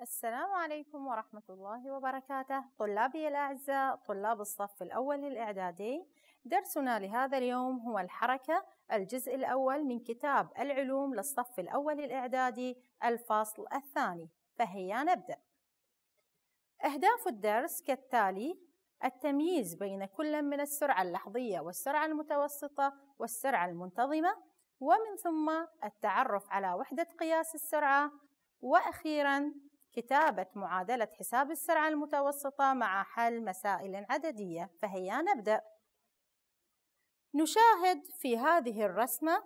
السلام عليكم ورحمة الله وبركاته طلابي الأعزاء طلاب الصف الأول الإعدادي درسنا لهذا اليوم هو الحركة الجزء الأول من كتاب العلوم للصف الأول الإعدادي الفاصل الثاني فهيا نبدأ أهداف الدرس كالتالي التمييز بين كل من السرعة اللحظية والسرعة المتوسطة والسرعة المنتظمة ومن ثم التعرف على وحدة قياس السرعة وأخيراً كتابة معادلة حساب السرعة المتوسطة مع حل مسائل عددية فهيا نبدأ نشاهد في هذه الرسمة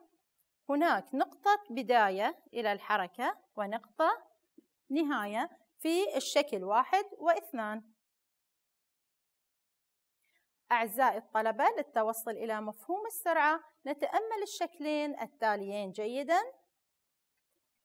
هناك نقطة بداية إلى الحركة ونقطة نهاية في الشكل واحد واثنان أعزائي الطلبة للتوصل إلى مفهوم السرعة نتأمل الشكلين التاليين جيداً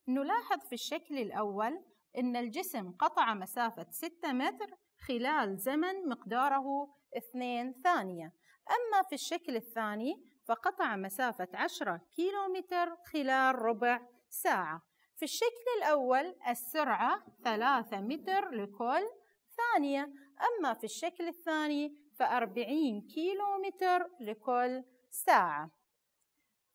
نلاحظ في الشكل الأول إن الجسم قطع مسافة 6 متر خلال زمن مقداره 2 ثانية أما في الشكل الثاني فقطع مسافة 10 كيلومتر خلال ربع ساعة في الشكل الأول السرعة 3 متر لكل ثانية أما في الشكل الثاني ف40 كيلومتر لكل ساعة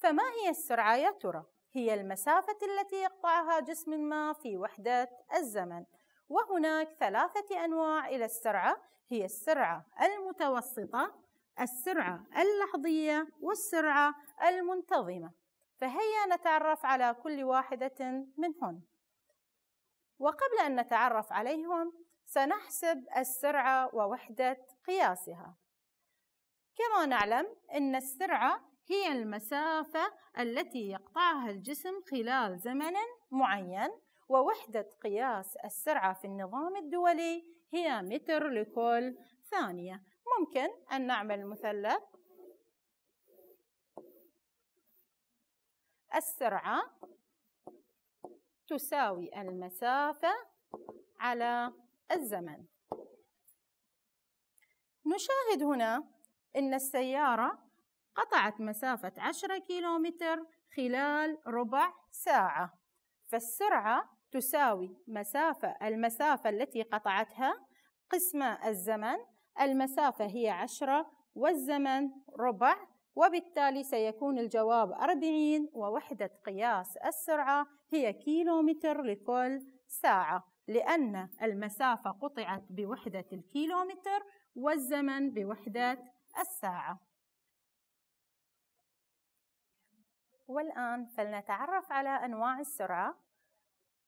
فما هي السرعة يا ترى؟ هي المسافة التي يقطعها جسم ما في وحدة الزمن وهناك ثلاثة أنواع إلى السرعة هي السرعة المتوسطة السرعة اللحظية والسرعة المنتظمة فهيا نتعرف على كل واحدة منهن وقبل أن نتعرف عليهم سنحسب السرعة ووحدة قياسها كما نعلم أن السرعة هي المسافة التي يقطعها الجسم خلال زمن معين ووحدة قياس السرعة في النظام الدولي هي متر لكل ثانية ممكن أن نعمل مثلث السرعة تساوي المسافة على الزمن نشاهد هنا أن السيارة قطعت مسافة 10 كيلومتر خلال ربع ساعة فالسرعة تساوي مسافة المسافة التي قطعتها قسم الزمن المسافة هي 10 والزمن ربع وبالتالي سيكون الجواب 40 ووحدة قياس السرعة هي كيلومتر لكل ساعة لأن المسافة قطعت بوحدة الكيلومتر والزمن بوحدة الساعة والآن فلنتعرف على أنواع السرعة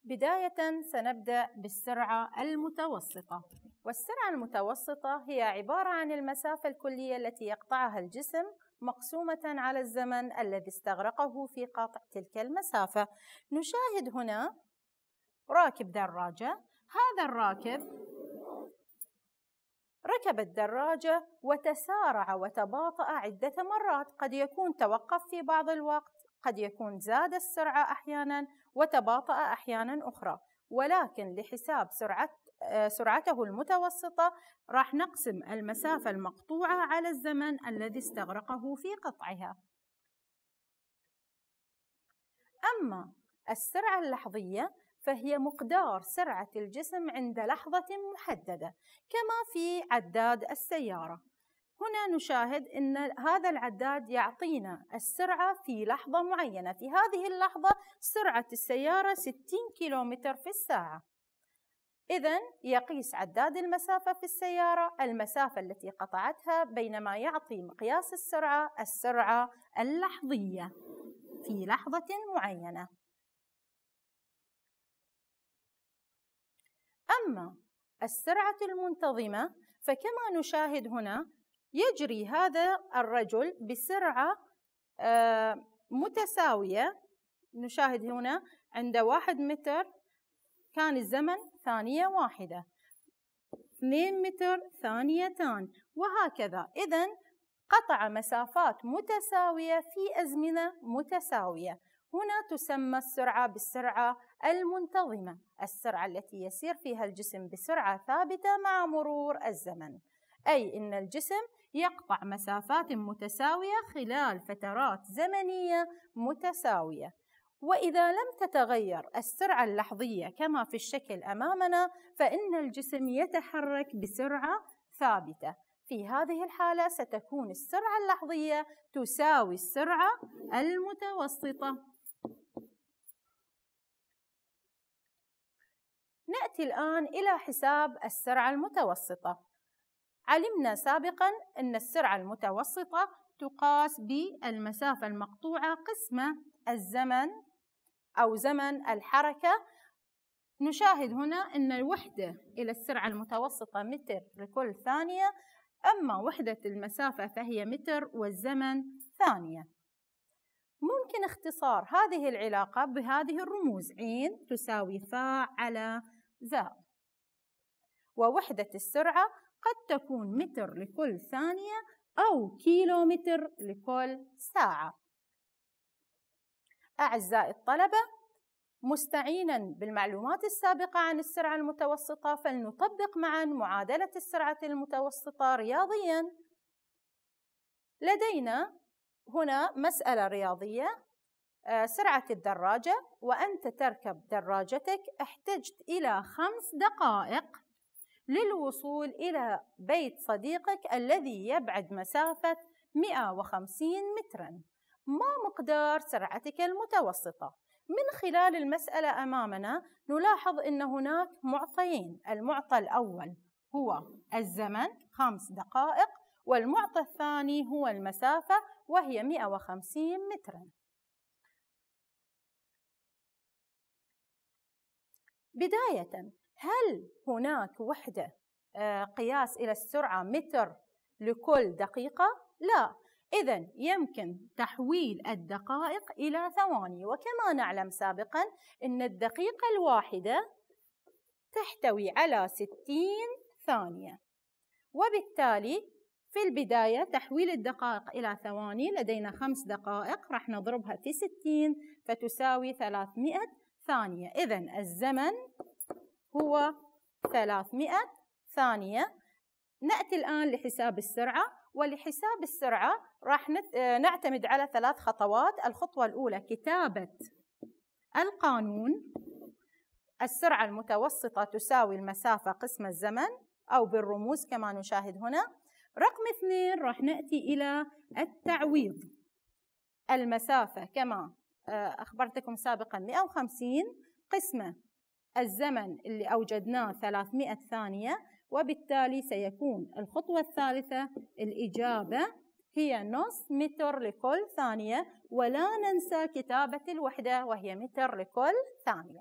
بداية سنبدأ بالسرعة المتوسطة والسرعة المتوسطة هي عبارة عن المسافة الكلية التي يقطعها الجسم مقسومة على الزمن الذي استغرقه في قطع تلك المسافة نشاهد هنا راكب دراجة هذا الراكب ركب الدراجة وتسارع وتباطأ عدة مرات قد يكون توقف في بعض الوقت قد يكون زاد السرعة أحيانا وتباطأ أحيانا أخرى ولكن لحساب سرعة آه، سرعته المتوسطة راح نقسم المسافة المقطوعة على الزمن الذي استغرقه في قطعها أما السرعة اللحظية فهي مقدار سرعة الجسم عند لحظة محددة كما في عداد السيارة هنا نشاهد أن هذا العداد يعطينا السرعة في لحظة معينة في هذه اللحظة سرعة السيارة 60 كيلومتر في الساعة إذا يقيس عداد المسافة في السيارة المسافة التي قطعتها بينما يعطي مقياس السرعة السرعة اللحظية في لحظة معينة. أما السرعة المنتظمة فكما نشاهد هنا يجري هذا الرجل بسرعة آه، متساوية نشاهد هنا عند واحد متر كان الزمن ثانية واحدة اثنين متر ثانيتان وهكذا إذا قطع مسافات متساوية في أزمنة متساوية هنا تسمى السرعة بالسرعة المنتظمة السرعة التي يسير فيها الجسم بسرعة ثابتة مع مرور الزمن أي أن الجسم يقطع مسافات متساوية خلال فترات زمنية متساوية وإذا لم تتغير السرعة اللحظية كما في الشكل أمامنا فإن الجسم يتحرك بسرعة ثابتة في هذه الحالة ستكون السرعة اللحظية تساوي السرعة المتوسطة نأتي الآن إلى حساب السرعة المتوسطة علمنا سابقا أن السرعة المتوسطة تقاس بالمسافة المقطوعة قسمة الزمن أو زمن الحركة نشاهد هنا أن الوحدة إلى السرعة المتوسطة متر لكل ثانية أما وحدة المسافة فهي متر والزمن ثانية ممكن اختصار هذه العلاقة بهذه الرموز عين تساوي فا على ذا ووحدة السرعة قد تكون متر لكل ثانية أو كيلومتر لكل ساعة أعزائي الطلبة مستعينا بالمعلومات السابقة عن السرعة المتوسطة فلنطبق معا معادلة السرعة المتوسطة رياضيا لدينا هنا مسألة رياضية آه، سرعة الدراجة وأنت تركب دراجتك احتجت إلى خمس دقائق للوصول إلى بيت صديقك الذي يبعد مسافة 150 متراً ما مقدار سرعتك المتوسطة؟ من خلال المسألة أمامنا نلاحظ أن هناك معطيين المعطى الأول هو الزمن خمس دقائق والمعطى الثاني هو المسافة وهي 150 متراً بداية هل هناك وحدة آه، قياس إلى السرعة متر لكل دقيقة؟ لا إذا يمكن تحويل الدقائق إلى ثواني وكما نعلم سابقا أن الدقيقة الواحدة تحتوي على 60 ثانية وبالتالي في البداية تحويل الدقائق إلى ثواني لدينا خمس دقائق راح نضربها في 60 فتساوي 300 ثانية إذا الزمن هو 300 ثانية نأتي الآن لحساب السرعة ولحساب السرعة راح آه، نعتمد على ثلاث خطوات الخطوة الأولى كتابة القانون السرعة المتوسطة تساوي المسافة قسم الزمن أو بالرموز كما نشاهد هنا رقم اثنين راح نأتي إلى التعويض المسافة كما آه، أخبرتكم سابقا 150 قسمة الزمن اللي أوجدناه 300 ثانية وبالتالي سيكون الخطوة الثالثة الإجابة هي نص متر لكل ثانية ولا ننسى كتابة الوحدة وهي متر لكل ثانية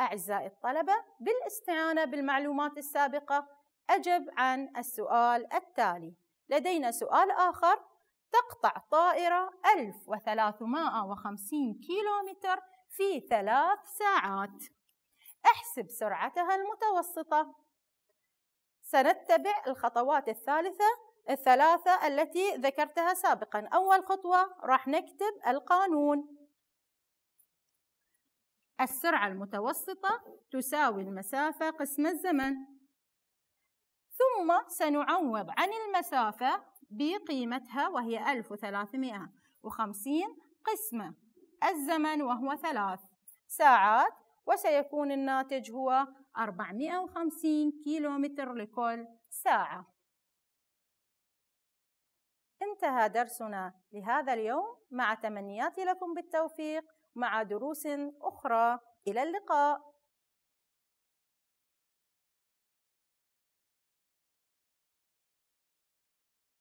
أعزائي الطلبة بالاستعانة بالمعلومات السابقة أجب عن السؤال التالي لدينا سؤال آخر تقطع طائرة 1350 كيلومتر في ثلاث ساعات احسب سرعتها المتوسطة سنتبع الخطوات الثالثة الثلاثة التي ذكرتها سابقا أول خطوة راح نكتب القانون السرعة المتوسطة تساوي المسافة قسم الزمن ثم سنعوض عن المسافة بقيمتها وهي 1350 قسمة الزمن وهو ثلاث ساعات وسيكون الناتج هو 450 كيلومتر لكل ساعة انتهى درسنا لهذا اليوم مع تمنياتي لكم بالتوفيق مع دروس أخرى إلى اللقاء